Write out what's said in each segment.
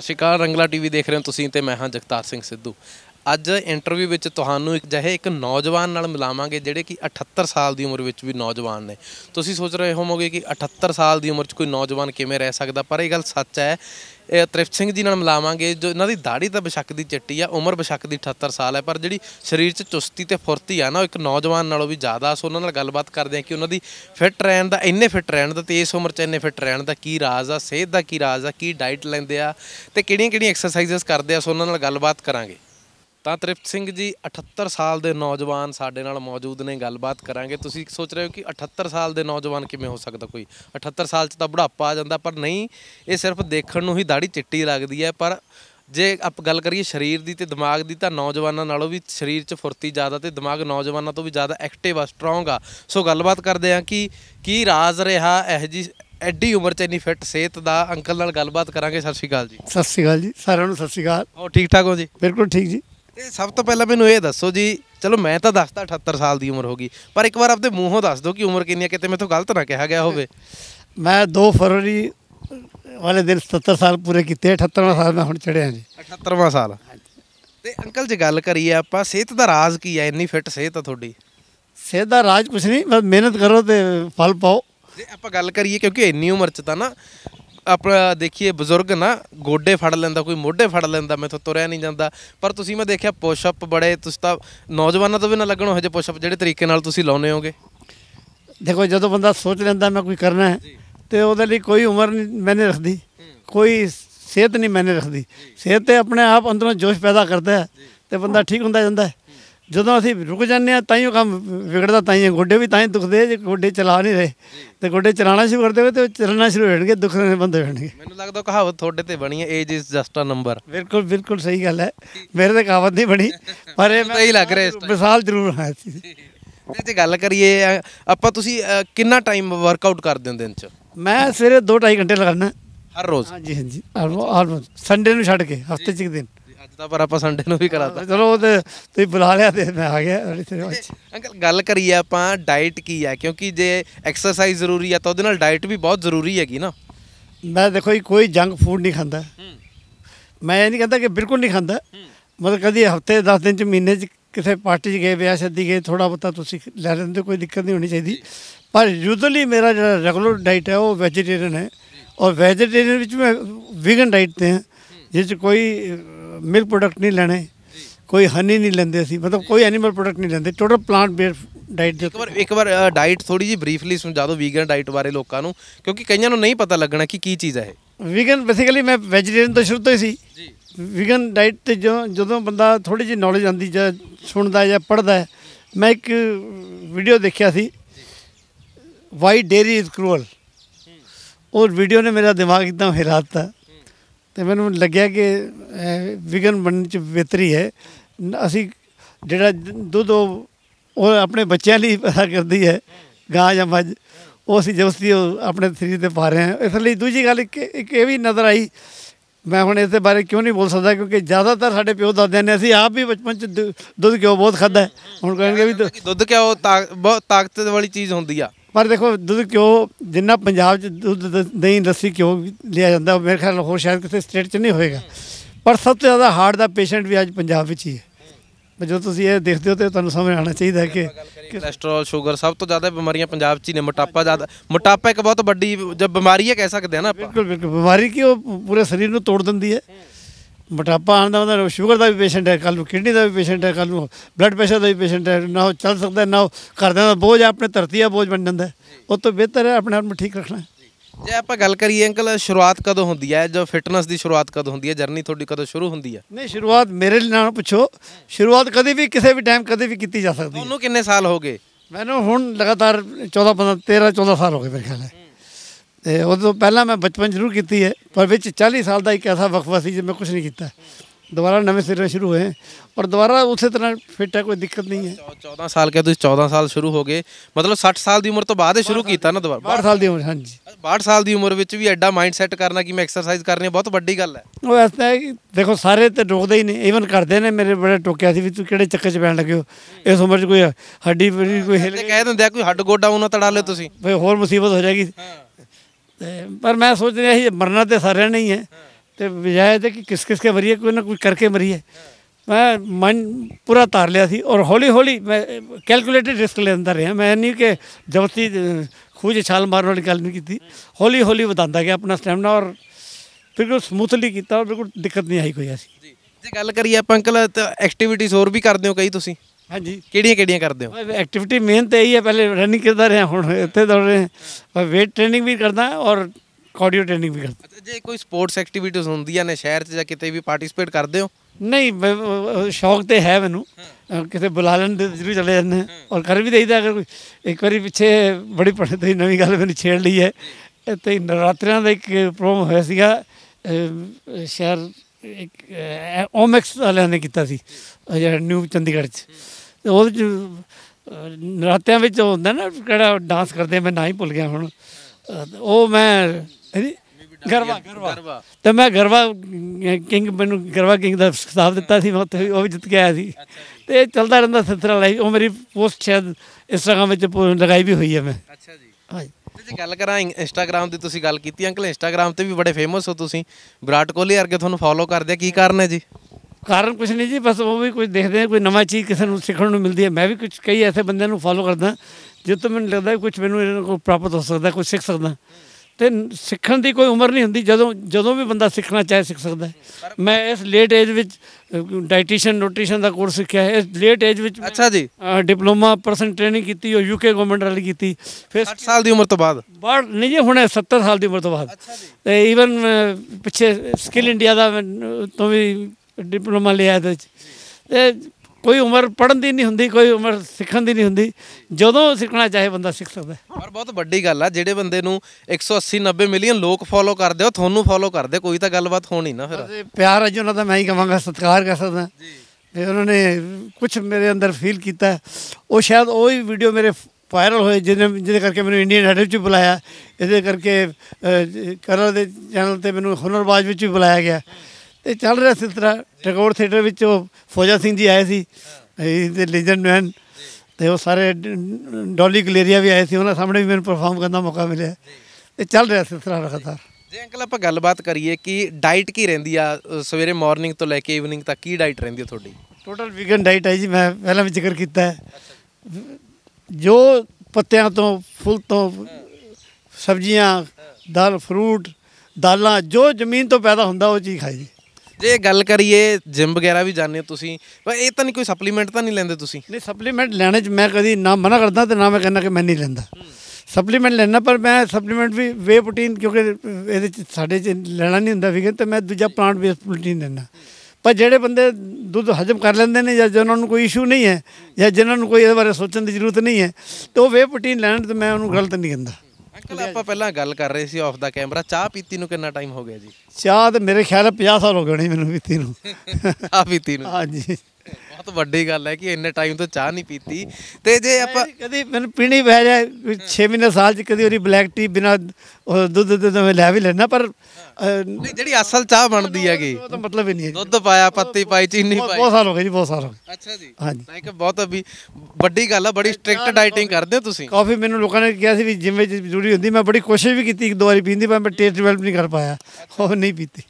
ਸਤਿ ਸ਼੍ਰੀ ਅਕਾਲ ਰੰਗਲਾ ਟੀਵੀ ਦੇਖ ਰਹੇ ਹੋ ਤੁਸੀਂ ਤੇ ਮੈਂ ਹਾਂ ਜਗਤਾਰ ਸਿੰਘ ਸਿੱਧੂ ਅੱਜ ਇੰਟਰਵਿਊ ਵਿੱਚ ਤੁਹਾਨੂੰ ਇੱਕ ਜਿਹੇ ਇੱਕ ਨੌਜਵਾਨ ਨਾਲ ਮਿਲਾਵਾਂਗੇ ਜਿਹੜੇ ਕਿ 78 ਸਾਲ ਦੀ ਉਮਰ ਵਿੱਚ ਵੀ ਨੌਜਵਾਨ ਨੇ ਤੁਸੀਂ ਸੋਚ ਰਹੇ ਹੋਵੋਗੇ ਕਿ 78 ਸਾਲ ਦੀ ਉਮਰ 'ਚ ਕੋਈ ਨੌਜਵਾਨ ਕਿਵੇਂ ਰਹਿ ਸਕਦਾ ਪਰ ਇਹ ਗੱਲ ਸੱਚ ਹੈ ਇਹ ਤ੍ਰਿਪਤ ਸਿੰਘ ਜੀ ਨਾਲ ਮਿਲਾਵਾਂਗੇ ਜੋ ਇਹਨਾਂ ਦੀ ਦਾੜੀ ਤਾਂ ਬਸ਼ੱਕ ਦੀ ਚਿੱਟੀ ਆ ਉਮਰ ਬਸ਼ੱਕ ਦੀ 78 ਸਾਲ ਹੈ ਪਰ ਜਿਹੜੀ ਸਰੀਰ 'ਚ ਚੁਸਤੀ ਤੇ ਫੁਰਤੀ ਆ ਨਾ ਉਹ ਇੱਕ ਨੌਜਵਾਨ ਨਾਲੋਂ ਵੀ ਜ਼ਿਆਦਾ ਸੋ ਉਹਨਾਂ ਨਾਲ ਗੱਲਬਾਤ ਕਰਦੇ ਆ ਕਿ ਉਹਨਾਂ ਦੀ ਫਿੱਟ ਰਹਿਣ ਦਾ ਇੰਨੇ ਫਿੱਟ ਰਹਿਣ ਦਾ ਤੇ ਇਸ ਉਮਰ 'ਚ ਇੰਨੇ ਫਿੱਟ ਰਹਿਣ ਦਾ ਕੀ ਰਾਜ਼ ਆ ਸਿਹਤ ਦਾ ਕੀ ਰਾਜ਼ ਆ ਕੀ ਡਾਈਟ ਲੈਂਦੇ ਆ ਤੇ ਕਿਹੜੀਆਂ ਕਿਹੜੀਆਂ ਐਕਸਰਸਾਈਜ਼ਸ ਕਰਦੇ ਆ ਸੋ ਉਹਨਾਂ ਨਾਲ ਗੱਲਬਾਤ ਕਰਾਂਗੇ ਤਾਂ ਤ੍ਰਿਪਤ ਸਿੰਘ ਜੀ 78 ਸਾਲ ਦੇ ਨੌਜਵਾਨ ਸਾਡੇ ਨਾਲ ਮੌਜੂਦ ਨੇ ਗੱਲਬਾਤ ਕਰਾਂਗੇ ਤੁਸੀਂ ਸੋਚ ਰਹੇ ਹੋ ਕਿ 78 ਸਾਲ ਦੇ ਨੌਜਵਾਨ ਕਿਵੇਂ ਹੋ ਸਕਦਾ ਕੋਈ 78 ਸਾਲ 'ਚ ਤਾਂ ਬੁਢਾਪਾ ਆ ਜਾਂਦਾ ਪਰ ਨਹੀਂ ਇਹ ਸਿਰਫ ਦੇਖਣ ਨੂੰ ਹੀ ਦਾੜੀ ਚਿੱਟੀ ਲੱਗਦੀ ਹੈ ਪਰ ਜੇ ਆਪ ਗੱਲ ਕਰੀਏ ਸਰੀਰ ਦੀ ਤੇ ਦਿਮਾਗ ਦੀ ਤਾਂ ਨੌਜਵਾਨਾਂ ਨਾਲੋਂ ਵੀ ਸਰੀਰ 'ਚ ਫੁਰਤੀ ਜ਼ਿਆਦਾ ਤੇ ਦਿਮਾਗ ਨੌਜਵਾਨਾਂ ਤੋਂ ਵੀ ਜ਼ਿਆਦਾ ਐਕਟਿਵ ਆ ਸਟਰੋਂਗ ਆ ਸੋ ਗੱਲਬਾਤ ਕਰਦੇ ਆ ਕਿ ਕੀ ਰਾਜ਼ ਰਿਹਾ ਇਹ ਜੀ ਐਡੀ ਉਮਰ 'ਚ ਇੰਨੀ ਫਿੱਟ ਸਿਹਤ ਦਾ ਅੰਕਲ ਨਾਲ ਗੱਲਬਾਤ ਕਰਾਂਗੇ ਸਤਿ ਸ਼੍ਰੀ ਅਕਾਲ ਜੀ ਸਤਿ ਸ਼੍ਰੀ ਅਕਾਲ ਜੀ ਸਾਰਿਆਂ ਨੂੰ ਸਤਿ ਸ਼੍ਰੀ ਅਕਾਲ ਹੋ ਠੀਕ ਠਾਕ ਹੋ ਜੀ ਬਿਲਕੁਲ ਠੀਕ ਜੀ ਤੇ ਸਭ ਤੋਂ ਪਹਿਲਾਂ ਮੈਨੂੰ ਇਹ ਦੱਸੋ ਜੀ ਚਲੋ ਮੈਂ ਤਾਂ ਦੱਸਦਾ 78 ਸਾਲ ਦੀ ਉਮਰ ਹੋ ਗਈ ਪਰ ਇੱਕ ਵਾਰ ਆਪਦੇ ਮੂੰਹੋਂ ਦੱਸ ਦਿਓ ਕਿ ਉਮਰ ਕਿੰਨੀ ਹੈ ਕਿਤੇ ਮੈਥੋਂ ਗਲਤ ਨਾ ਕਿਹਾ ਗਿਆ ਹੋਵੇ ਮੈਂ 2 ਫਰਵਰੀ ਵਾਲੇ ਦਿਨ 77 ਸਾਲ ਪੂਰੇ ਕੀਤੇ 78ਵਾਂ ਸਾਲ ਮੈਂ ਹੁਣ ਚੜਿਆ ਜੀ 78ਵਾਂ ਸਾਲ ਤੇ ਅੰਕਲ ਜੀ ਗੱਲ ਕਰੀਏ ਆਪਾਂ ਸਿਹਤ ਦਾ ਰਾਜ਼ ਕੀ ਹੈ ਇੰਨੀ ਫਿੱਟ ਸਿਹਤ ਆ ਤੁਹਾਡੀ ਸਿਹਤ ਦਾ ਰਾਜ ਕੁਛ ਨਹੀਂ ਬਸ ਮਿਹਨਤ ਕਰੋ ਤੇ ਫਲ ਪਾਓ ਜੇ ਆਪਾਂ ਗੱਲ ਕਰੀਏ ਕਿਉਂਕਿ ਇੰਨੀ ਉਮਰ 'ਚ ਤਾਂ ਨਾ ਆਪਣਾ ਦੇਖੀਏ ਬਜ਼ੁਰਗ ਨਾ ਗੋਡੇ ਫੜ ਲੈਂਦਾ ਕੋਈ ਮੋਢੇ ਫੜ ਲੈਂਦਾ ਮੈਥੋਂ ਤੁਰਿਆ ਨਹੀਂ ਜਾਂਦਾ ਪਰ ਤੁਸੀਂ ਮੈਂ ਦੇਖਿਆ ਪੁਸ਼ ਅਪ ਬੜੇ ਤੁਸੀਂ ਤਾਂ ਨੌਜਵਾਨਾਂ ਤੋਂ ਵੀ ਨਾ ਲੱਗਣ ਹਜੇ ਪੁਸ਼ ਅਪ ਜਿਹੜੇ ਤਰੀਕੇ ਨਾਲ ਤੁਸੀਂ ਲਾਉਨੇ ਹੋਗੇ ਦੇਖੋ ਜਦੋਂ ਬੰਦਾ ਸੋਚ ਲੈਂਦਾ ਮੈਂ ਕੋਈ ਕਰਨਾ ਹੈ ਤੇ ਉਹਦੇ ਲਈ ਕੋਈ ਉਮਰ ਨਹੀਂ ਮੈਨੇ ਰੱਖਦੀ ਕੋਈ ਸਿਹਤ ਨਹੀਂ ਮੈਨੇ ਰੱਖਦੀ ਸਿਹਤ ਤੇ ਆਪਣੇ ਆਪ ਅੰਦਰੋਂ ਜੋਸ਼ ਪੈਦਾ ਕਰਦਾ ਹੈ ਤੇ ਬੰਦਾ ਠੀਕ ਹੁੰਦਾ ਜਾਂਦਾ ਹੈ ਜਦੋਂ ਅਸੀਂ ਰੁਕ ਜਾਂਦੇ ਆ ਤਾਂ ਹੀ ਕੰਮ ਵਿਗੜਦਾ ਤਾਂ ਹੀ ਗੋਡੇ ਵੀ ਤਾਂ ਹੀ ਦੁਖਦੇ ਜੇ ਗੋਡੇ ਚਲਾ ਨਹੀਂ ਰਹੇ ਤੇ ਗੋਡੇ ਚਲਾਣਾ ਸ਼ੁਰੂ ਕਰਦੇ ਹੋ ਤੇ ਚਲਣਾ ਸ਼ੁਰੂ ਹੋ ਹੋਣਗੇ ਨੇ ਬੰਦੇ ਹੋਣਗੇ ਮੈਨੂੰ ਲੱਗਦਾ ਕਹਾਵਤ ਤੁਹਾਡੇ ਤੇ ਬਣੀ ਹੈ age is just a number ਬਿਲਕੁਲ ਬਿਲਕੁਲ ਸਹੀ ਗੱਲ ਹੈ ਮੇਰੇ ਤੇ ਕਹਾਵਤ ਨਹੀਂ ਬਣੀ ਪਰ ਇਹ ਸਹੀ ਲੱਗ ਰਿਹਾ ਇਸ ਮਿਸਾਲ ਜ਼ਰੂਰ ਹੈ ਤੇ ਗੱਲ ਕਰੀਏ ਆਪਾਂ ਤੁਸੀਂ ਕਿੰਨਾ ਟਾਈਮ ਵਰਕਆਊਟ ਕਰਦੇ ਹੋ ਦਿਨ ਚ ਮੈਂ ਸਵੇਰੇ 2 2.5 ਘੰਟੇ ਲਗਾਉਣਾ ਹਰ ਰੋਜ਼ ਹਾਂਜੀ ਹਾਂਜੀ ਆਲਮੋਸਟ ਸੰਡੇ ਨੂੰ ਛੱਡ ਕੇ ਹਫਤੇ ਚ ਇੱਕ ਦਿਨ ਤਾਂ ਪਰ ਆਪਾਂ ਸੰਡੇ ਨੂੰ ਵੀ ਕਰਾਤਾ ਚਲੋ ਉਹ ਤੇ ਤੁਸੀਂ ਬੁਲਾ ਲਿਆ ਤੇ ਮੈਂ ਆ ਗਿਆ ਅੰਕਲ ਗੱਲ ਕਰੀਏ ਆਪਾਂ ਡਾਈਟ ਕੀ ਹੈ ਕਿਉਂਕਿ ਜੇ ਐਕਸਰਸਾਈਜ਼ ਜ਼ਰੂਰੀ ਹੈ ਤਾਂ ਉਹਦੇ ਨਾਲ ਡਾਈਟ ਵੀ ਬਹੁਤ ਜ਼ਰੂਰੀ ਹੈਗੀ ਨਾ ਮੈਂ ਦੇਖੋ ਜੀ ਕੋਈ ਜੰਕ ਫੂਡ ਨਹੀਂ ਖਾਂਦਾ ਮੈਂ ਇਹ ਨਹੀਂ ਕਹਿੰਦਾ ਕਿ ਬਿਲਕੁਲ ਨਹੀਂ ਖਾਂਦਾ ਮਤਲਬ ਕਦੀ ਹਫਤੇ 10 ਦਿਨ ਚ ਮਹੀਨੇ ਚ ਕਿਸੇ ਪਾਰਟੀ 'ਚ ਗਏ ਵਿਆਹ ਸ਼ਾਦੀ ਗਏ ਥੋੜਾ ਬਤਾ ਤੁਸੀਂ ਲੈ ਲੈਂਦੇ ਕੋਈ ਦਿੱਕਤ ਨਹੀਂ ਹੋਣੀ ਚਾਹੀਦੀ ਪਰ ਯੂਜ਼ਲੀ ਮੇਰਾ ਜਿਹੜਾ ਰੈਗੂਲਰ ਡਾਈਟ ਹੈ ਉਹ ਵੈਜੀਟੇਰੀਅਨ ਹੈ ਔਰ ਵੈਜੀਟੇਰੀਅਨ ਵਿੱਚ ਮੈਂ ਵੀਗਨ ਡਾਈਟ ਤੇ ਹਾਂ ਜਿਸ 'ਚ ਕੋਈ ਮਿਲਕ ਪ੍ਰੋਡਕਟ ਨਹੀਂ ਲੈਣੇ ਕੋਈ ਹਨੀ ਨਹੀਂ ਲੈਂਦੇ ਸੀ ਮਤਲਬ ਕੋਈ ਐਨੀਮਲ ਪ੍ਰੋਡਕਟ ਨਹੀਂ ਲੈਂਦੇ ਟੋਟਲ ਪਲਾਂਟ ਬੇਸਡ ਡਾਈਟ ਦੇ ਇੱਕ ਵਾਰ ਇੱਕ ਵਾਰ ਡਾਈਟ ਥੋੜੀ ਜੀ ਬਰੀਫਲੀ ਸਮਝਾ ਦਿਓ ਵੀਗਨ ਡਾਈਟ ਬਾਰੇ ਲੋਕਾਂ ਨੂੰ ਕਿਉਂਕਿ ਕਈਆਂ ਨੂੰ ਨਹੀਂ ਪਤਾ ਲੱਗਣਾ ਕਿ ਕੀ ਚੀਜ਼ ਹੈ ਇਹ ਵੀਗਨ ਬੇਸਿਕਲੀ ਮੈਂ ਵੈਜੀਟੇਰੀਅਨ ਤੋਂ ਸ਼ੁਰੂ ਤੋਂ ਹੀ ਸੀ ਜੀ ਵੀਗਨ ਡਾਈਟ ਤੇ ਜਦੋਂ ਬੰਦਾ ਥੋੜੀ ਜੀ ਨੌਲੇਜ ਆਂਦੀ ਜਾਂ ਸੁਣਦਾ ਜਾਂ ਪੜਦਾ ਮੈਂ ਇੱਕ ਵੀਡੀਓ ਦੇਖਿਆ ਸੀ ਵਾਈ ਡੇਰੀ ਇਜ਼ ਕਰੂਅਲ ਉਹ ਵੀਡੀਓ ਨੇ ਮੇਰਾ ਦਿਮਾਗ ਇਦਾਂ ਹਿਲਾਤਾ ਤੇ ਮੈਨੂੰ ਲੱਗਿਆ ਕਿ ਵਿਗਨ ਬਣਨ ਚ ਬਿਹਤਰੀ ਹੈ ਅਸੀਂ ਜਿਹੜਾ ਦੁੱਧ ਉਹ ਆਪਣੇ ਬੱਚਿਆਂ ਲਈ ਪੈਦਾ ਕਰਦੀ ਹੈ ਗਾਂ ਜਾਂ ਮੱਝ ਉਹ ਅਸੀਂ ਜਬਸਤੀ ਆਪਣੇ ਸਰੀਰ ਤੇ ਪਾ ਰਹੇ ਹਾਂ ਇਸ ਲਈ ਦੂਜੀ ਗੱਲ ਇੱਕ ਇੱਕ ਇਹ ਵੀ ਨਜ਼ਰ ਆਈ ਮੈਂ ਹੁਣ ਇਸ ਦੇ ਬਾਰੇ ਕਿਉਂ ਨਹੀਂ ਬੋਲ ਸਕਦਾ ਕਿਉਂਕਿ ਜ਼ਿਆਦਾਤਰ ਸਾਡੇ ਪਿਓ ਦਾਦਿਆਂ ਨੇ ਅਸੀਂ ਆਪ ਵੀ ਬਚਪਨ ਚ ਦੁੱਧ ਕਿਉਂ ਬਹੁਤ ਖਾਦਾ ਹੁਣ ਕਹਿੰਗੇ ਵੀ ਦੁੱਧ ਕਿਉਂ ਬਹੁਤ ਤਾਕਤ ਵਾਲੀ ਚੀਜ਼ ਹੁੰਦੀ ਆ ਪਰ ਦੇਖੋ ਦੁੱਧ ਕਿਉਂ ਜਿੰਨਾ ਪੰਜਾਬ 'ਚ ਦੁੱਧ ਦਹੀਂ ਲੱਸੀ ਕਿਉਂ ਲਿਆ ਜਾਂਦਾ ਮੇਰੇ ਖਿਆਲ ਹੋਰ ਸ਼ਾਇਦ ਕਿਸੇ ਸਟੇਟ 'ਚ ਨਹੀਂ ਹੋਏਗਾ ਪਰ ਸਭ ਤੋਂ ਜ਼ਿਆਦਾ ਹਾਰਟ ਦਾ ਪੇਸ਼ੈਂਟ ਵੀ ਅੱਜ ਪੰਜਾਬ ਵਿੱਚ ਹੀ ਹੈ ਜੋ ਤੁਸੀਂ ਇਹ ਦੇਖਦੇ ਹੋ ਤੇ ਤੁਹਾਨੂੰ ਸਮਝ ਆਣਾ ਚਾਹੀਦਾ ਕਿ ਕੋਲੇਸਟ੍ਰੋਲ ਸ਼ੂਗਰ ਸਭ ਤੋਂ ਜ਼ਿਆਦਾ ਬਿਮਾਰੀਆਂ ਪੰਜਾਬ 'ਚ ਹੀ ਨੇ ਮੋਟਾਪਾ ਜ਼ਿਆਦਾ ਮੋਟਾਪਾ ਇੱਕ ਬਹੁਤ ਵੱਡੀ ਜਬ ਬਿਮਾਰੀ ਹੈ ਕਹਿ ਸਕਦੇ ਆ ਨਾ ਆਪਾਂ ਬਿਲਕੁਲ ਬਿਲਕੁਲ ਬਿਮਾਰੀ ਕਿ ਉਹ ਪੂਰੇ ਸਰੀਰ ਨੂੰ ਤੋੜ ਦਿੰਦੀ ਹੈ ਮੋਟਾਪਾ ਆਉਂਦਾ ਦਾ ਸ਼ੂਗਰ ਦਾ ਵੀ ਪੇਸ਼ੈਂਟ ਹੈ ਕੱਲ ਨੂੰ ਕਿਡਨੀ ਦਾ ਵੀ ਪੇਸ਼ੈਂਟ ਹੈ ਕੱਲ ਨੂੰ ਬਲੱਡ ਪ੍ਰੈਸ਼ਰ ਦਾ ਵੀ ਪੇਸ਼ੈਂਟ ਹੈ ਨਾ ਉਹ ਚੱਲ ਸਕਦਾ ਨਾ ਉਹ ਦਾ ਬੋਝ ਆਪਣੇ ਧਰਤੀ ਦਾ ਬੋਝ ਬਣ ਜਾਂਦਾ ਉਹ ਤੋਂ ਬਿਹਤਰ ਹੈ ਆਪਣੇ ਆਪ ਨੂੰ ਠੀਕ ਰੱਖਣਾ ਜੇ ਆਪਾਂ ਗੱਲ ਕਰੀਏ ਅੰਕਲ ਸ਼ੁਰੂਆਤ ਕਦੋਂ ਹੁੰਦੀ ਹੈ ਜੋ ਫਿਟਨੈਸ ਦੀ ਸ਼ੁਰੂਆਤ ਕਦੋਂ ਹੁੰਦੀ ਹੈ ਜਰਨੀ ਤੁਹਾਡੀ ਕਦੋਂ ਸ਼ੁਰੂ ਹੁੰਦੀ ਹੈ ਨਹੀਂ ਸ਼ੁਰੂਆਤ ਮੇਰੇ ਨਾਲ ਪੁੱਛੋ ਸ਼ੁਰੂਆਤ ਕਦੇ ਵੀ ਕਿਸੇ ਵੀ ਟਾਈਮ ਕਦੇ ਵੀ ਕੀਤੀ ਜਾ ਸਕਦੀ ਹੈ ਤੁਹਾਨੂੰ ਕਿੰਨੇ ਸਾਲ ਹੋ ਗਏ ਮੈਨੂੰ ਹੁਣ ਲਗਾਤਾਰ 14 15 13 14 ਸਾਲ ਹੋ ਗਏ ਮੇਰੇ ਖਿਆਲ ਹੈ ਤੇ ਤੋਂ ਪਹਿਲਾਂ ਮੈਂ ਬਚਪਨ ਜ਼ਰੂਰ ਕੀਤੀ ਹੈ ਪਰ ਵਿੱਚ 40 ਸਾਲ ਦਾ ਇੱਕ ਐਸਾ ਵਕਫਾ ਸੀ ਜਿਵੇਂ ਕੁਝ ਨਹੀਂ ਕੀਤਾ ਦੁਬਾਰਾ ਨਵੇਂ ਸਿਰੇ ਸ਼ੁਰੂ ਹੋਏ ਔਰ ਦੁਬਾਰਾ ਉਸੇ ਤਰ੍ਹਾਂ ਫਿੱਟ ਹੈ ਕੋਈ ਦਿੱਕਤ ਨਹੀਂ ਹੈ 14 ਸਾਲ ਕੇ ਤੁਸੀਂ 14 ਸਾਲ ਸ਼ੁਰੂ ਹੋ ਗਏ ਮਤਲਬ 60 ਸਾਲ ਦੀ ਉਮਰ ਤੋਂ ਬਾਅਦ ਸ਼ੁਰੂ ਕੀਤਾ ਨਾ ਦੁਬਾਰਾ 62 ਸਾਲ ਦੀ ਉਮਰ ਹਾਂਜੀ 62 ਸਾਲ ਦੀ ਉਮਰ ਵਿੱਚ ਵੀ ਐਡਾ ਮਾਈਂਡ ਸੈਟ ਕਰਨਾ ਕਿ ਮੈਂ ਐਕਸਰਸਾਈਜ਼ ਕਰਨੀ ਬਹੁਤ ਵੱਡੀ ਗੱਲ ਹੈ ਉਹ ਐਸਾ ਹੈ ਕਿ ਦੇਖੋ ਸਾਰੇ ਤੇ ਰੋਕਦੇ ਹੀ ਨੇ ਇਵਨ ਕਰਦੇ ਨੇ ਮੇਰੇ ਬੜੇ ਟੋਕਿਆ ਸੀ ਵੀ ਤੂੰ ਕਿਹੜੇ ਚੱਕਰ 'ਚ ਪੈਣ ਲੱਗਿਓ ਇਸ ਉਮਰ 'ਚ ਕੋਈ ਹੱਡੀ ਕੋਈ ਹਿੱਲ ਕਹਿ ਦਿੰਦੇ ਆ ਕੋਈ ਹੱਡ ਗੋਡਾ ਉਹਨਾਂ ਤੜਾ ਲੈ ਤੁਸੀਂ ਫੇ ਹੋਰ ਮੁਸੀਬਤ ਹੋ ਜਾਏਗੀ ਤੇ ਪਰ ਮੈਂ ਸੋਚ ਰਿਹਾ ਸੀ ਮਰਨਾ ਤੇ ਸਾਰਿਆਂ ਨੇ ਹੀ ਹੈ ਤੇ ਬਜਾਏ ਹੈ ਕਿ ਕਿਸ ਕਿਸ ਕੇ ਮਰੀਏ ਕੋਈ ਨਾ ਕੋਈ ਕਰਕੇ ਮਰੀਏ ਮੈਂ ਮਨ ਪੂਰਾ ਤਾਰ ਲਿਆ ਸੀ ਔਰ ਹੌਲੀ ਹੌਲੀ ਮੈਂ ਕੈਲਕੂਲੇਟਡ ਰਿਸਕ ਲੈਂਦਾ ਰਿਹਾ ਮੈਂ ਨਹੀਂ ਕਿ ਜਵਤੀ ਖੂਜ ਛਾਲ ਮਾਰਨ ਵਾਲੀ ਗੱਲ ਨਹੀਂ ਕੀਤੀ ਹੌਲੀ ਹੌਲੀ ਵਧਾਉਂਦਾ ਗਿਆ ਆਪਣਾ ਸਟੈਮਨਾ ਔਰ ਫਿਰ ਉਹ ਸਮੂਥਲੀ ਕੀਤਾ ਔਰ ਬਿਲਕੁਲ ਦਿੱਕਤ ਨਹੀਂ ਆਈ ਕੋਈ ਐਸੀ ਜੀ ਜੇ ਗੱਲ ਕਰੀਏ ਆਪਾਂ ਅੰਕਲ ਤਾਂ ਐਕਟੀਵਿਟੀਜ਼ ਹੋਰ ਵੀ ਕਰਦੇ ਹੋ ਕਈ ਤੁਸੀਂ ਹਾਂਜੀ ਕਿਹੜੀਆਂ ਕਿਹੜੀਆਂ ਕਰਦੇ ਹੋ ਐਕਟੀਵਿਟੀ ਮੇਨ ਤੇ ਹੀ ਹੈ ਪਹਿਲੇ ਰਨਿੰਗ ਕਰਦਾ ਰਿਹਾ ਹੁਣ ਇੱਥੇ ਦੌੜ ਰਹੇ ਵੇਟ ਟ੍ਰੇਨਿੰਗ ਵੀ ਕਰਦਾ ਔਰ ਕਾਰਡੀਓ ਟ੍ਰੇਨਿੰਗ ਵੀ ਕਰਦਾ ਅੱਛਾ ਜੇ ਕੋਈ ਸਪੋਰਟਸ ਐਕਟੀਵਿਟੀਜ਼ ਹੁੰਦੀਆਂ ਨੇ ਸ਼ਹਿਰ 'ਚ ਜਾਂ ਕਿਤੇ ਵੀ ਪਾਰਟਿਸਿਪੇਟ ਕਰਦੇ ਹੋ ਨਹੀਂ ਸ਼ੌਕ ਤੇ ਹੈ ਮੈਨੂੰ ਕਿਤੇ ਬੁਲਾ ਲੈਣ ਦੇ ਜ਼ਰੂਰ ਚਲੇ ਜਾਂਦੇ ਔਰ ਕਰ ਵੀ ਦੇਈਦਾ ਅਗਰ ਕੋਈ ਇੱਕ ਵਾਰੀ ਪਿੱਛੇ ਬੜੀ ਪੜ੍ਹੇ ਤੇ ਨਵੀਂ ਗੱਲ ਮੈਨੂੰ ਛੇੜ ਲਈ ਹੈ ਤੇ ਨਰਾਤਰਿਆਂ ਦਾ ਇੱਕ ਪ੍ਰੋਗਰਾਮ ਹੋਇਆ ਸੀਗਾ ਸ਼ਹਿਰ ਇੱਕ ਓਮੈਕਸ ਵਾਲਿਆਂ ਨੇ ਕੀਤਾ ਸੀ ਜਿਹੜਾ ਨਿਊ ਚੰਡੀਗੜ੍ਹ 'ਚ ਉਹਦੇ ਚ ਨਰਾਤਿਆਂ ਵਿੱਚ ਹੁੰਦਾ ਨਾ ਕਿਹੜਾ ਡਾਂਸ ਕਰਦੇ ਮੈਂ ਨਾ ਹੀ ਭੁੱਲ ਗਿਆ ਹੁਣ ਉਹ ਮੈਂ ਗਰਵਾ ਗਰਵਾ ਤੇ ਮੈਂ ਗਰਵਾ ਕਿੰਗ ਮੈਨੂੰ ਗਰਵਾ ਕਿੰਗ ਦਾ ਖਿਤਾਬ ਦਿੱਤਾ ਸੀ ਮੈਂ ਉੱਥੇ ਉਹ ਵੀ ਜਿੱਤ ਕੇ ਆਇਆ ਸੀ ਤੇ ਚੱਲਦਾ ਰਹਿੰਦਾ ਸਿਲਸਿਲਾ ਲਈ ਉਹ ਮੇਰੀ ਪੋਸਟ ਸ਼ਾਇਦ ਇੰਸਟਾਗ੍ਰਾਮ ਵਿੱਚ ਲਗਾਈ ਵੀ ਹੋਈ ਹੈ ਮੈਂ ਅੱਛਾ ਜੀ ਹਾਂ ਜੀ ਗੱਲ ਕਰਾਂ ਇੰਸਟਾਗ੍ਰਾਮ ਦੀ ਤੁਸੀਂ ਗੱਲ ਕੀਤੀ ਅੰਕਲ ਇੰਸਟਾਗ੍ਰਾਮ ਤੇ ਵੀ ਬੜੇ ਫੇਮਸ ਹੋ ਤੁਸੀਂ ਵਿਰਾਟ ਕੋਹਲੀ ਵਰਗੇ ਤੁਹਾਨੂੰ ਫੋਲੋ ਕਰਦੇ ਆ ਕੀ ਕਾਰਨ ਹੈ ਜੀ ਕਾਰਨ ਕੁਝ ਨਹੀਂ ਜੀ ਬਸ ਉਹ ਵੀ ਕੁਝ ਦੇਖਦੇ ਆ ਕੋਈ ਨਵਾਂ ਚੀਜ਼ ਕਿਸੇ ਨੂੰ ਸਿੱਖਣ ਨੂੰ ਮਿਲਦੀ ਹੈ ਮੈਂ ਵੀ ਕੁਝ ਕਈ ਐਸੇ ਬੰਦਿਆਂ ਨੂੰ ਫੋਲੋ ਕਰਦਾ ਜਿਸ ਤੋਂ ਮੈਨੂੰ ਲੱਗਦਾ ਕੁਝ ਮੈਨੂੰ ਇਹਨਾਂ ਕੋਲ ਪ੍ਰਾਪਤ ਹੋ ਸਕਦਾ ਕੁਝ ਸਿੱਖ ਸਕਦਾ ਤੇ ਸਿੱਖਣ ਦੀ ਕੋਈ ਉਮਰ ਨਹੀਂ ਹੁੰਦੀ ਜਦੋਂ ਜਦੋਂ ਵੀ ਬੰਦਾ ਸਿੱਖਣਾ ਚਾਹੇ ਸਿੱਖ ਸਕਦਾ ਮੈਂ ਇਸ ਲੇਟ ਏਜ ਵਿੱਚ ਡਾਈਟੀਸ਼ੀਅਨ ਨਿਊਟ੍ਰੀਸ਼ਨ ਦਾ ਕੋਰਸ ਸਿੱਖਿਆ ਹੈ ਇਸ ਲੇਟ ਏਜ ਵਿੱਚ ਅੱਛਾ ਜੀ ਡਿਪਲੋਮਾ ਪਰਸਨ ਟ੍ਰੇਨਿੰਗ ਕੀਤੀ ਉਹ ਯੂਕੇ ਗਵਰਨਮੈਂਟ ਵਾਲੀ ਕੀਤੀ ਫਿਰ 60 ਸਾਲ ਦੀ ਉਮਰ ਤੋਂ ਬਾਅਦ ਬਾਅਦ ਨਹੀਂ ਜੀ ਹੁਣ 70 ਸਾਲ ਦੀ ਉਮਰ ਤੋਂ ਬਾਅਦ ਤੇ ਈਵਨ ਪਿੱਛੇ ਸਕਿੱਲ ਇੰਡੀਆ ਦਾ ਤੋਂ ਵੀ ਡਿਪਲੋਮਾ ਲਿਆ ਇਹਦੇ ਤੇ ਕੋਈ ਉਮਰ ਪੜਨ ਦੀ ਨਹੀਂ ਹੁੰਦੀ ਕੋਈ ਉਮਰ ਸਿੱਖਣ ਦੀ ਨਹੀਂ ਹੁੰਦੀ ਜਦੋਂ ਸਿੱਖਣਾ ਚਾਹੇ ਬੰਦਾ ਸਿੱਖ ਸਕਦਾ ਪਰ ਬਹੁਤ ਵੱਡੀ ਗੱਲ ਆ ਜਿਹੜੇ ਬੰਦੇ ਨੂੰ 180 90 ਮਿਲੀਅਨ ਲੋਕ ਫੋਲੋ ਕਰਦੇ ਹੋ ਤੁਹਾਨੂੰ ਫੋਲੋ ਕਰਦੇ ਕੋਈ ਤਾਂ ਗੱਲਬਾਤ ਹੋਣੀ ਨਾ ਫਿਰ ਪਿਆਰ ਅਜ ਉਹਨਾਂ ਦਾ ਮੈਂ ਹੀ ਕਹਾਂਗਾ ਸਤਿਕਾਰ ਕਰ ਸਕਦਾ ਜੀ ਤੇ ਉਹਨਾਂ ਨੇ ਕੁਝ ਮੇਰੇ ਅੰਦਰ ਫੀਲ ਕੀਤਾ ਉਹ ਸ਼ਾਇਦ ਉਹ ਹੀ ਵੀਡੀਓ ਮੇਰੇ ਵਾਇਰਲ ਹੋਏ ਜਿਹਨੇ ਜਿਹਦੇ ਕਰਕੇ ਮੈਨੂੰ ਇੰਡੀਅਨ ਆਈਡਲ 'ਚ ਬੁਲਾਇਆ ਇਹਦੇ ਕਰਕੇ ਕਰਲ ਦੇ ਚੈਨਲ ਤੇ ਮੈਨੂੰ ਹੁਨਰਬਾਜ਼ ਵਿੱਚ ਵੀ ਬੁਲਾਇਆ ਗਿਆ ਤੇ ਚੱਲ ਰਿਹਾ ਸੀ ਤਰ੍ਹਾਂ ਟੈਗੋਰ ਥੀਏਟਰ ਵਿੱਚ ਉਹ ਫੌਜਾ ਸਿੰਘ ਜੀ ਆਏ ਸੀ ਤੇ ਲੈਜੈਂਡ ਮੈਨ ਤੇ ਉਹ ਸਾਰੇ ਡੋਲੀ ਗਲੇਰੀਆ ਵੀ ਆਏ ਸੀ ਉਹਨਾਂ ਸਾਹਮਣੇ ਵੀ ਮੈਨੂੰ ਪਰਫਾਰਮ ਕਰਨ ਦਾ ਮੌਕਾ ਮਿਲਿਆ ਤੇ ਚੱਲ ਰਿਹਾ ਸੀ ਤਰ੍ਹਾਂ ਲਗਾਤਾਰ ਜੇ ਅੰਕਲ ਆਪਾਂ ਗੱਲਬਾਤ ਕਰੀਏ ਕਿ ਡਾਈਟ ਕੀ ਰਹਿੰਦੀ ਆ ਸਵੇਰੇ ਮਾਰਨਿੰਗ ਤੋਂ ਲੈ ਕੇ ਈਵਨਿੰਗ ਤੱਕ ਕੀ ਡਾਈਟ ਰਹਿੰਦੀ ਆ ਤੁਹਾਡੀ ਟੋਟਲ ਵੀਗਨ ਡਾਈਟ ਹੈ ਜੀ ਮੈਂ ਪਹਿਲਾਂ ਵੀ ਜ਼ਿਕਰ ਕੀਤਾ ਜੋ ਪੱਤਿਆਂ ਤੋਂ ਫੁੱਲ ਤੋਂ ਸਬਜ਼ੀਆਂ ਦਾਲ ਫਰੂਟ ਦਾਲਾਂ ਜੋ ਜ਼ਮੀਨ ਤੋਂ ਪੈਦਾ ਹੁੰਦਾ ਉਹ ਚੀਜ਼ ਖਾਈ ਜੀ ਜੇ ਗੱਲ ਕਰੀਏ ਜਿਮ ਵਗੈਰਾ ਵੀ ਜਾਂਦੇ ਹੋ ਤੁਸੀਂ ਪਰ ਇਹ ਤਾਂ ਨਹੀਂ ਕੋਈ ਸਪਲੀਮੈਂਟ ਤਾਂ ਨਹੀਂ ਲੈਂਦੇ ਤੁਸੀਂ ਨਹੀਂ ਸਪਲੀਮੈਂਟ ਲੈਣੇ ਚ ਮੈਂ ਕਦੀ ਨਾ ਮਨਾ ਕਰਦਾ ਤੇ ਨਾ ਮੈਂ ਕਹਿੰਦਾ ਕਿ ਮੈਂ ਨਹੀਂ ਲੈਂਦਾ ਸਪਲੀਮੈਂਟ ਲੈਣਾ ਪਰ ਮੈਂ ਸਪਲੀਮੈਂਟ ਵੀ ਵੇ ਪ੍ਰੋਟੀਨ ਕਿਉਂਕਿ ਇਹਦੇ ਚ ਸਾਡੇ ਚ ਲੈਣਾ ਨਹੀਂ ਹੁੰਦਾ ਵੀਗਨ ਤੇ ਮੈਂ ਦੂਜਾ ਪਲਾਂਟ ਬੇਸ ਪ੍ਰੋਟੀਨ ਲੈਣਾ ਪਰ ਜਿਹੜੇ ਬੰਦੇ ਦੁੱਧ ਹਜਮ ਕਰ ਲੈਂਦੇ ਨੇ ਜਾਂ ਜਿਨ੍ਹਾਂ ਨੂੰ ਕੋਈ ਇਸ਼ੂ ਨਹੀਂ ਹੈ ਜਾਂ ਜਿਨ੍ਹਾਂ ਨੂੰ ਕੋਈ ਇਹਦੇ ਬਾਰੇ ਸੋਚਣ ਦੀ ਜ਼ਰੂਰਤ ਨਹੀਂ ਹੈ ਤੇ ਉਹ ਵੇ ਪ੍ਰੋਟੀਨ ਲੈਣ ਤੇ ਮੈਂ ਉਹਨੂੰ ਗਲਤ ਨਹੀਂ ਕਹਿੰਦਾ ਕੱਲ ਆਪਾਂ ਪਹਿਲਾਂ ਗੱਲ ਕਰ ਰਹੇ ਸੀ ਆਫ ਦਾ ਕੈਮਰਾ ਚਾਹ ਪੀਤੀ ਨੂੰ ਕਿੰਨਾ ਟਾਈਮ ਹੋ ਗਿਆ ਜੀ ਚਾਹ ਤੇ ਮੇਰੇ ਖਿਆਲ 50 ਸਾਲ ਹੋ ਗਏ ਨੇ ਮੈਨੂੰ ਪੀਤੀ ਨੂੰ ਆ ਪੀਤੀ ਨੂੰ ਹਾਂਜੀ ਬਹੁਤ ਵੱਡੀ ਗੱਲ ਹੈ ਕਿ ਇੰਨੇ ਟਾਈਮ ਤੋਂ ਚਾਹ ਨਹੀਂ ਪੀਤੀ ਤੇ ਜੇ ਆਪਾਂ ਕਦੀ ਮੈਨੂੰ ਪੀਣੀ ਪੈ ਜਾਏ 6 ਮਹੀਨੇ ਸਾਲ ਚ ਕਦੀ ਉਹਦੀ ਬਲੈਕ ਟੀ ਬਿਨਾ ਦੁੱਧ ਦੁੱਧ ਮੈਂ ਲੈ ਵੀ ਲੈਣਾ ਪਰ ਨਹੀਂ ਜਿਹੜੀ ਅਸਲ ਚਾਹ ਬਣਦੀ ਹੈਗੀ ਉਹ ਤਾਂ ਮਤਲਬ ਹੀ ਨਹੀਂ ਹੈ ਦੁੱਧ ਪਾਇਆ ਪੱਤੀ ਪਾਈ ਚੀਨੀ ਪਾਈ ਬਹੁਤ ਸਾਲ ਹੋ ਗਏ ਜੀ ਬਹੁਤ ਸਾਲ ਹੋ ਗਏ ਅੱਛਾ ਜੀ ਹਾਂਜੀ ਤਾਂ ਇੱਕ ਬਹੁਤ ਅਭੀ ਵੱਡੀ ਗੱਲ ਆ ਬੜੀ ਸਟ੍ਰਿਕਟ ਡਾਈਟਿੰਗ ਕਰਦੇ ਹੋ ਤੁਸੀਂ ਕਾਫੀ ਮੈਨੂੰ ਲੋਕਾਂ ਨੇ ਕਿਹਾ ਸੀ ਵੀ ਜਿੰਮੇ ਜ਼ਰੂਰੀ ਹੁੰਦੀ ਮੈਂ ਬੜੀ ਕੋਸ਼ਿਸ਼ ਵੀ ਕੀਤੀ ਇੱਕ ਦੋ ਵਾਰੀ ਪੀਂਦੀ ਪਰ ਮੈਂ ਟੇਸਟ ਡਿਵੈਲਪ ਨਹੀਂ ਕਰ ਪਾਇਆ ਉਹ ਨਹੀਂ ਪੀਤੀ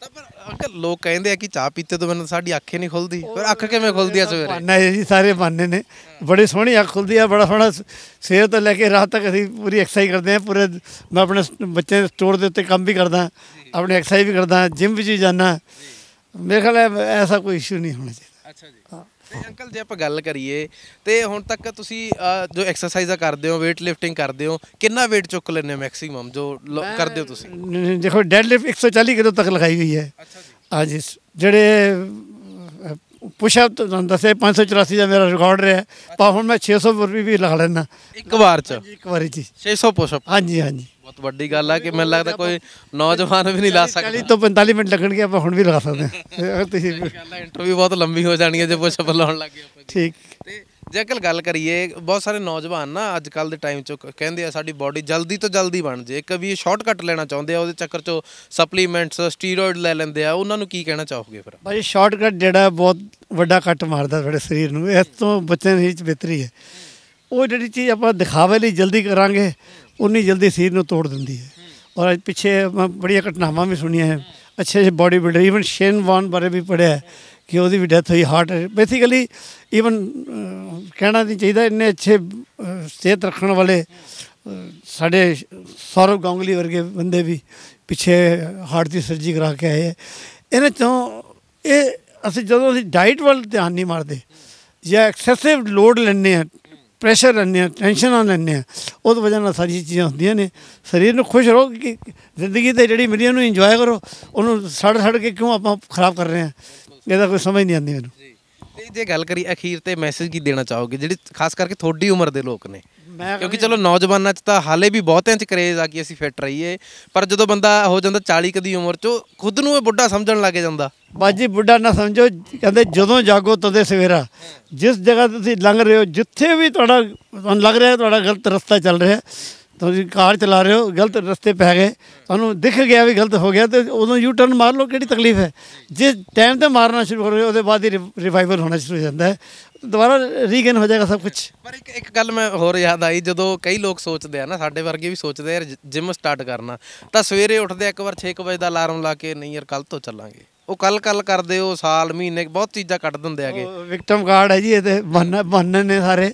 ਅੰਕਲ ਲੋਕ ਕਹਿੰਦੇ ਆ ਕਿ ਚਾਹ ਪੀਤੇ ਤੋਂ ਮੈਨੂੰ ਸਾਡੀ ਅੱਖੇ ਨਹੀਂ ਖੁੱਲਦੀ ਪਰ ਅੱਖ ਕਿਵੇਂ ਖੁੱਲਦੀ ਆ ਸਵੇਰੇ ਨਹੀਂ ਜੀ ਸਾਰੇ ਮੰਨੇ ਨੇ ਬੜੇ ਸੋਹਣੀ ਅੱਖ ਖੁੱਲਦੀ ਆ ਬੜਾ ਸੋਹਣਾ ਸਿਹਤ ਤੋਂ ਲੈ ਕੇ ਰਾਤ ਤੱਕ ਅਸੀਂ ਪੂਰੀ ਐਕਸਰਸਾਈਜ਼ ਕਰਦੇ ਆ ਪੂਰੇ ਮੈਂ ਆਪਣੇ ਬੱਚੇ ਦੇ ਸਟੋਰ ਦੇ ਉੱਤੇ ਕੰਮ ਵੀ ਕਰਦਾ ਆਪਣੀ ਐਕਸਰਸਾਈਜ਼ ਵੀ ਕਰਦਾ ਜਿਮ ਵੀ ਜਾਂਦਾ ਮੇਰੇ ਖਿਆਲ ਐਸਾ ਕੋਈ ਇਸ਼ੂ ਨਹੀਂ ਹੋਣਾ ਚਾਹੀਦਾ ਅੱਛਾ ਜੀ ਤੇ ਅੰਕਲ ਜੇ ਆਪਾਂ ਗੱਲ ਕਰੀਏ ਤੇ ਹੁਣ ਤੱਕ ਤੁਸੀਂ ਜੋ ਐਕਸਰਸਾਈਜ਼ਾ ਕਰਦੇ ਹੋ weight lifting ਕਰਦੇ ਹੋ ਕਿੰਨਾ weight ਚੁੱਕ ਲੈਂਦੇ ਹੋ ਮੈਕਸਿਮਮ ਜੋ ਕਰਦੇ ਹੋ ਤੁਸੀਂ ਦੇਖੋ ਡੈਡ ਲਿਫਟ 140 ਕਿਲੋ ਤੱਕ ਲਗਾਈ ਹੋਈ ਹੈ ਅੱਛਾ ਜੀ ਹਾਂ ਜੀ ਜਿਹੜੇ ਪੁਸ਼ ਅਪ ਤੁਹਾਨੂੰ ਦੱਸੇ 584 ਦਾ ਮੇਰਾ ਰਿਕਾਰਡ ਰਿਹਾ ਪਰ ਹੁਣ ਮੈਂ 600 ਵੀ ਲਾ ਲੈਣਾ ਇੱਕ ਵਾਰ ਚ ਇੱਕ ਵਾਰੀ ਜੀ 600 ਪੁਸ਼ ਅਪ ਹਾਂ ਜੀ ਹਾਂ ਜੀ ਬਹੁਤ ਵੱਡੀ ਗੱਲ ਆ ਕਿ ਮੈਨੂੰ ਲੱਗਦਾ ਕੋਈ ਨੌਜਵਾਨ ਵੀ ਨਹੀਂ ਲਾ ਸਕਦਾ 40 ਤੋਂ 45 ਮਿੰਟ ਲੱਗਣਗੇ ਆਪਾਂ ਹੁਣ ਵੀ ਲਗਾ ਸਕਦੇ ਹਾਂ ਅਗਰ ਤੁਸੀਂ ਇੰਟਰਵਿਊ ਬਹੁਤ ਲੰਬੀ ਹੋ ਜਾਣੀ ਹੈ ਜੇ ਪੁੱਛ ਬਲਾਉਣ ਲੱਗੇ ਆਪਾਂ ਠੀਕ ਤੇ ਜੇ ਅਕਲ ਗੱਲ ਕਰੀਏ ਬਹੁਤ ਸਾਰੇ ਨੌਜਵਾਨ ਨਾ ਅੱਜ ਕੱਲ ਦੇ ਟਾਈਮ 'ਚ ਕਹਿੰਦੇ ਆ ਸਾਡੀ ਬਾਡੀ ਜਲਦੀ ਤੋਂ ਜਲਦੀ ਬਣ ਜੇ ਇੱਕ ਵੀ ਸ਼ਾਰਟਕਟ ਲੈਣਾ ਚਾਹੁੰਦੇ ਆ ਉਹਦੇ ਚੱਕਰ 'ਚ ਸਪਲੀਮੈਂਟਸ ਸਟੀਰੋਇਡ ਲੈ ਲੈਂਦੇ ਆ ਉਹਨਾਂ ਨੂੰ ਕੀ ਕਹਿਣਾ ਚਾਹੋਗੇ ਫਿਰ ਭਾਈ ਸ਼ਾਰਟਕਟ ਜਿਹੜਾ ਬਹੁਤ ਵੱਡਾ ਕੱਟ ਮਾਰਦਾ ਤੁਹਾਡੇ ਸਰੀਰ ਨੂੰ ਇਸ ਤੋਂ ਬਚਣ ਦੀ ਬਿਹਤਰੀ ਹੈ ਉਹ ਜਿਹੜੀ ਚੀਜ਼ ਆਪਾਂ ਦਿਖਾਵੇ ਲਈ ਜਲਦੀ ਕਰਾਂਗੇ ਉਨੀ ਜਲਦੀ ਸਰੀਰ ਨੂੰ ਤੋੜ ਦਿੰਦੀ ਹੈ ਔਰ ਅੱਜ ਪਿੱਛੇ ਮੈਂ ਬੜੀਆਂ ਘਟਨਾਵਾਂ ਵੀ ਸੁਣੀਆਂ ਹੈ ਅੱਛੇ ਜਿਹੇ body builder even Shane Warne ਬਾਰੇ ਵੀ ਪੜਿਆ ਕਿ ਉਹਦੀ ਵੀ ਡੈਥ ਹੋਈ ਹਾਰਟ ਬੇਸਿਕਲੀ ਇਵਨ ਕਹਿਣਾ ਨਹੀਂ ਚਾਹੀਦਾ ਇੰਨੇ ਅੱਛੇ ਸਿਹਤ ਰੱਖਣ ਵਾਲੇ ਸਾਡੇ ਸੌਰਵ ਗੌਂਗਲੀ ਵਰਗੇ ਬੰਦੇ ਵੀ ਪਿੱਛੇ ਹਾਰਟ ਦੀ ਸਰਜਰੀ ਕਰਾ ਕੇ ਆਏ ਇਹਨਾਂ ਤੋਂ ਇਹ ਅਸੀਂ ਜਦੋਂ ਅਸੀਂ ਡਾਈਟ ਵੱਲ ਧਿਆਨ ਨਹੀਂ ਮਾਰਦੇ ਜਾਂ ਐਕਸੈਸਿਵ ਲੋਡ ਲੈਣੇ ਆ ਪ੍ਰੈਸ਼ਰ ਰਹਿੰਦੇ ਆ ਟੈਨਸ਼ਨਾਂ ਲੈਂਦੇ ਆ ਉਹਦੀ ਵਜ੍ਹਾ ਨਾਲ ਸਾਰੀਆਂ ਚੀਜ਼ਾਂ ਹੁੰਦੀਆਂ ਨੇ ਸਰੀਰ ਨੂੰ ਖੁਸ਼ ਰੋ ਕਿ ਜ਼ਿੰਦਗੀ ਤੇ ਜਿਹੜੀ ਮਿਲੀ ਉਹਨੂੰ ਇੰਜੋਏ ਕਰੋ ਉਹਨੂੰ ਸੜ ਸੜ ਕੇ ਕਿਉਂ ਆਪਾਂ ਖਰਾਬ ਕਰ ਰਹੇ ਆ ਇਹਦਾ ਕੋਈ ਸਮਝ ਨਹੀਂ ਆਉਂਦੀ ਮੈਨੂੰ ਜੀ ਜੇ ਗੱਲ ਕਰੀ ਅਖੀਰ ਤੇ ਮੈਸੇਜ ਕੀ ਦੇਣਾ ਚਾਹੋਗੇ ਜਿਹੜੀ ਖਾਸ ਕਰਕੇ ਤੁਹਾਡੀ ਉਮਰ ਦੇ ਲੋਕ ਨੇ ਮੈਂ ਕਿਉਂਕਿ ਚਲੋ ਨੌਜਵਾਨਾਂ 'ਚ ਤਾਂ ਹਾਲੇ ਵੀ ਬਹੁਤਿਆਂ 'ਚ ਕਰੇਜ਼ ਆ ਕਿ ਅਸੀਂ ਫਿੱਟ ਰਹੀਏ ਪਰ ਜਦੋਂ ਬੰਦਾ ਹੋ ਜਾਂਦਾ 40 ਕਦੀ ਉਮਰ 'ਚ ਖੁਦ ਨੂੰ ਇਹ ਬੁੱਢਾ ਸਮਝਣ ਲੱਗ ਜਾਂਦਾ ਬਾਜੀ ਬੁੱਢਾ ਨਾ ਸਮਝੋ ਕਹਿੰਦੇ ਜਦੋਂ ਜਾਗੋ ਤਦੇ ਸਵੇਰਾ ਜਿਸ ਜਗ੍ਹਾ ਤੁਸੀਂ ਲੰਘ ਰਹੇ ਹੋ ਜਿੱਥੇ ਵੀ ਤੁਹਾਡਾ ਤੁਹਾਨੂੰ ਲੱਗ ਰਿਹਾ ਤੁਹਾਡਾ ਗਲਤ ਰਸਤਾ ਚੱਲ ਰਿਹਾ ਤੁਸੀਂ ਕਾਰ ਚਲਾ ਰਹੇ ਹੋ ਗਲਤ ਰਸਤੇ ਪੈ ਗਏ ਤੁਹਾਨੂੰ ਦਿਖ ਗਿਆ ਵੀ ਗਲਤ ਹੋ ਗਿਆ ਤੇ ਉਦੋਂ ਯੂ ਟਰਨ ਮਾਰ ਲਓ ਕਿਹੜੀ ਤਕਲੀਫ ਹੈ ਜੇ ਟਾਈਮ ਤੇ ਮਾਰਨਾ ਸ਼ੁਰੂ ਕਰੋ ਉਹਦੇ ਬਾਅਦ ਹੀ ਰਿਵਾਈਵਲ ਹੋਣਾ ਸ਼ੁਰੂ ਹੋ ਜਾਂਦਾ ਹੈ ਦੁਬਾਰਾ ਰੀਗਨ ਹੋ ਜਾਏਗਾ ਸਭ ਕੁਝ ਪਰ ਇੱਕ ਇੱਕ ਗੱਲ ਮੈਂ ਹੋਰ ਯਾਦ ਆਈ ਜਦੋਂ ਕਈ ਲੋਕ ਸੋਚਦੇ ਆ ਨਾ ਸਾਡੇ ਵਰਗੇ ਵੀ ਸੋਚਦੇ ਯਾਰ ਜਿਮ ਸਟਾਰਟ ਕਰਨਾ ਤਾਂ ਸਵੇਰੇ ਉੱਠਦੇ ਇੱਕ ਵਾਰ 6 ਵਜੇ ਦਾ ਅਲਾਰਮ ਲਾ ਕੇ ਨਹੀਂ ਯਾਰ ਕੱਲ ਤੋਂ ਚੱਲਾਂਗੇ ਉਹ ਕੱਲ ਕੱਲ ਕਰਦੇ ਉਹ ਸਾਲ ਮਹੀਨੇ ਬਹੁਤ ਚੀਜ਼ਾਂ ਕੱਢ ਦਿੰਦੇ ਆਗੇ ਵਿਕਟਮ ਕਾਰਡ ਹੈ ਜੀ ਇਹ ਤੇ ਮੰਨ ਬੰਨ ਨੇ ਸਾਰੇ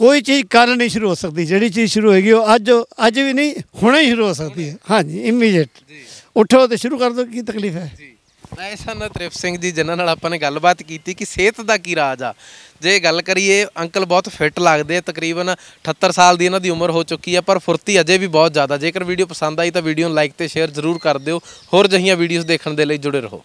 ਕੋਈ ਚੀਜ਼ ਕੱਲ ਨਹੀਂ ਸ਼ੁਰੂ ਹੋ ਸਕਦੀ ਜਿਹੜੀ ਚੀਜ਼ ਸ਼ੁਰੂ ਹੋਏਗੀ ਉਹ ਅੱਜ ਅੱਜ ਵੀ ਨਹੀਂ ਹੁਣੇ ਹੀ ਸ਼ੁਰੂ ਹੋ ਸਕਦੀ ਹੈ ਹਾਂਜੀ ਇਮੀਡੀਏਟ ਉਠੋ ਤੇ ਸ਼ੁਰੂ ਕਰ ਦਿਓ ਕੀ ਤਕਲੀਫ ਹੈ ਜੀ ਮੈਂ ਸਨ ਤ੍ਰਿਪ ਸਿੰਘ ਜੀ ਜਿਨ੍ਹਾਂ ਨਾਲ ਆਪਾਂ ਨੇ ਗੱਲਬਾਤ ਕੀਤੀ ਕਿ ਸਿਹਤ ਦਾ ਕੀ ਰਾਜ ਆ ਜੇ ਗੱਲ ਕਰੀਏ ਅੰਕਲ ਬਹੁਤ ਫਿੱਟ ਲੱਗਦੇ ਆ ਤਕਰੀਬਨ 78 ਸਾਲ ਦੀ ਇਹਨਾਂ ਦੀ ਉਮਰ ਹੋ ਚੁੱਕੀ ਆ ਪਰ ਫੁਰਤੀ ਅਜੇ ਵੀ ਬਹੁਤ ਜ਼ਿਆਦਾ ਜੇਕਰ ਵੀਡੀਓ ਪਸੰਦ ਆਈ ਤਾਂ ਵੀਡੀਓ ਨੂੰ ਲਾਈਕ ਤੇ ਸ਼ੇਅਰ ਜ਼ਰੂਰ ਕਰ ਦਿਓ ਹੋਰ ਜਹੀਆਂ ਵੀਡੀਓਜ਼ ਦੇਖਣ ਦੇ ਲਈ ਜੁੜੇ ਰਹੋ